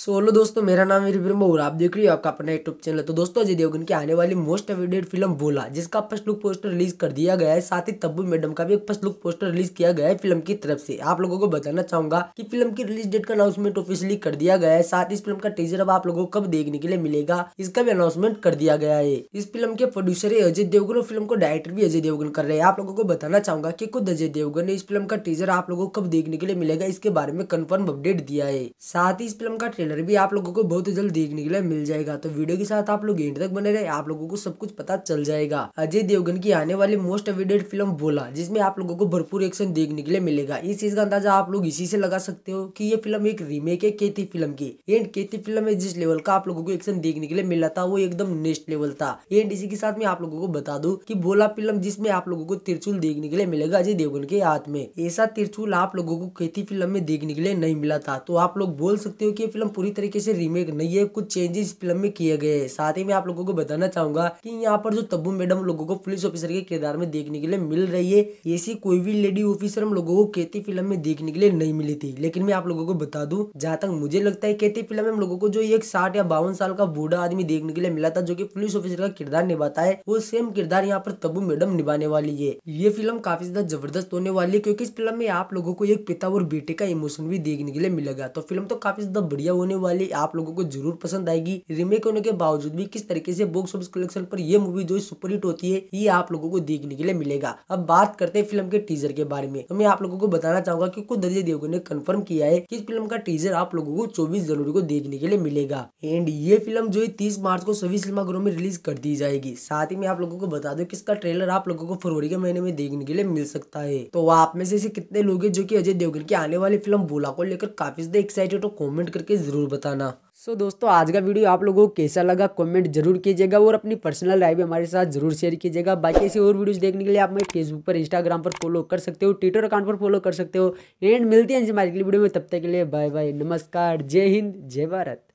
so hello दोस्तों मेरा नाम ब्रह्म और आप देख रहे हो आपका अपना यूट्यूब चैनल तो दोस्तों अजय देवगन की आने वाली मोस्ट अवेडेड फिल्म बोला जिसका फर्स्ट लुक पोस्टर रिलीज कर दिया गया है साथ ही तब्बू मैडम का भी एक फर्स्ट लुक पोस्टर रिलीज किया गया है फिल्म की तरफ से आप लोगों को बताना चाहूंगा की फिल्म की रिलीज डेट का अनाउंसमेंट ऑफिशियली कर दिया गया है साथ इस फिल्म का टीजर अब आप लोगों को कब देखने के लिए मिलेगा इसका भी अनाउंसमेंट कर दिया गया है इस फिल्म के प्रोड्यूसर है अजय देवगन और फिल्म को डायरेक्टर भी अजय देवगन कर रहे हैं आप लोगों को बताना चाहूंगा की खुद अजय देवगन ने इस फिल्म का टीजर आप लोगों को कब देखने के लिए मिलेगा इसके बारे में कन्फर्म अपडेट दिया है साथ ही इस फिल्म का ट्रेलर भी आप लोगों को बहुत जल्द देखने के लिए मिल जाएगा तो वीडियो के साथ आप लोग एंड तक बने रहे आप लोगों को सब कुछ पता चल जाएगा अजय देवगन की आने वाली मोस्ट अवेडेड फिल्म बोला जिसमें आप लोगों को भरपूर एक्शन देखने के लिए मिलेगा इस चीज का अंदाजा आप लोग इसी से लगा सकते हो की ये फिल्म एक रीमेक है केती फिल्म की एंड केती फिल्म में जिस लेवल का आप लोगों को एक्शन देखने के लिए मिला था वो एकदम नेक्स्ट लेवल था एंड इसी के साथ में आप लोगों को बता दू की बोला फिल्म जिसमें आप लोगों को तिरछुल देखने के लिए मिलेगा अजय देवगन के हाथ में ऐसा तिरचुल आप लोगों को केती फिल्म में देखने के लिए नहीं मिला था तो आप लोग बोल सकते हो कि फिल्म पूरी तरीके से रीमेक नहीं है कुछ चेंजेस फिल्म में किए गए हैं साथ ही मैं आप लोगों को बताना चाहूंगा कि यहाँ पर जो तब्बू मैडम लोगों को पुलिस ऑफिसर के किरदार में देखने के लिए मिल रही है ऐसी कोई भी लेडी ऑफिसर हम लोगों को केती फिल्म में देखने के लिए नहीं मिली थी लेकिन मैं आप लोगों को बता दू जहाँ तक मुझे लगता है केती फिल्म में हम लोगों को जो एक साठ या बावन साल का बूढ़ा आदमी देखने के लिए मिला था जो की पुलिस ऑफिसर का किरदार निभाता है वो सेम किरदार यहाँ पर तब्बू मैडम निभाने वाली है ये फिल्म काफी ज्यादा जबरदस्त होने वाली है क्योंकि इस फिल्म में आप लोगों को एक पिता और बेटे का इमोशन भी देखने के लिए मिलेगा तो फिल्म तो काफी ज्यादा बढ़िया होने वाली आप लोगों को जरूर पसंद आएगी रिमेक होने के बावजूद भी किस तरीके से बॉक्स ऑफिस कलेक्शन पर यह मूवी जो सुपरहिट होती है ये आप लोगों को देखने के लिए मिलेगा अब बात करते हैं फिल्म के टीजर के बारे में तो मैं आप लोगों को बताना चाहूंगा की खुद अजय देवगन ने कन्फर्म किया है की इस फिल्म का टीजर आप लोगों को चौबीस जनवरी को देखने के लिए मिलेगा एंड ये फिल्म जो है तीस मार्च को सभी सिनेमाघरों में रिलीज कर दी जाएगी साथ ही मैं आप लोगों को बता दो किसका ट्रेलर आप लोगों को फरवरी के महीने में देखने के लिए मिल सकता है तो आप में से कितने लोग हैं जो कि अजय देवगन की आने वाली फिल्म बोला को लेकर काफी ज्यादा एक्साइटेड हो कमेंट करके ज़रूर बताना सो so, दोस्तों आज का वीडियो आप लोगों को कैसा लगा कमेंट जरूर कीजिएगा और अपनी पर्सनल राय भी हमारे साथ जरूर शेयर कीजिएगा बाकी ऐसी और वीडियोस देखने के लिए आप मेरे फेसबुक पर इंस्टाग्राम पर फॉलो कर सकते हो ट्विटर अकाउंट पर फॉलो कर सकते हो एंड मिलते हैं हमारे वीडियो में तब तक के लिए बाय बाय नमस्कार जय हिंद जय भारत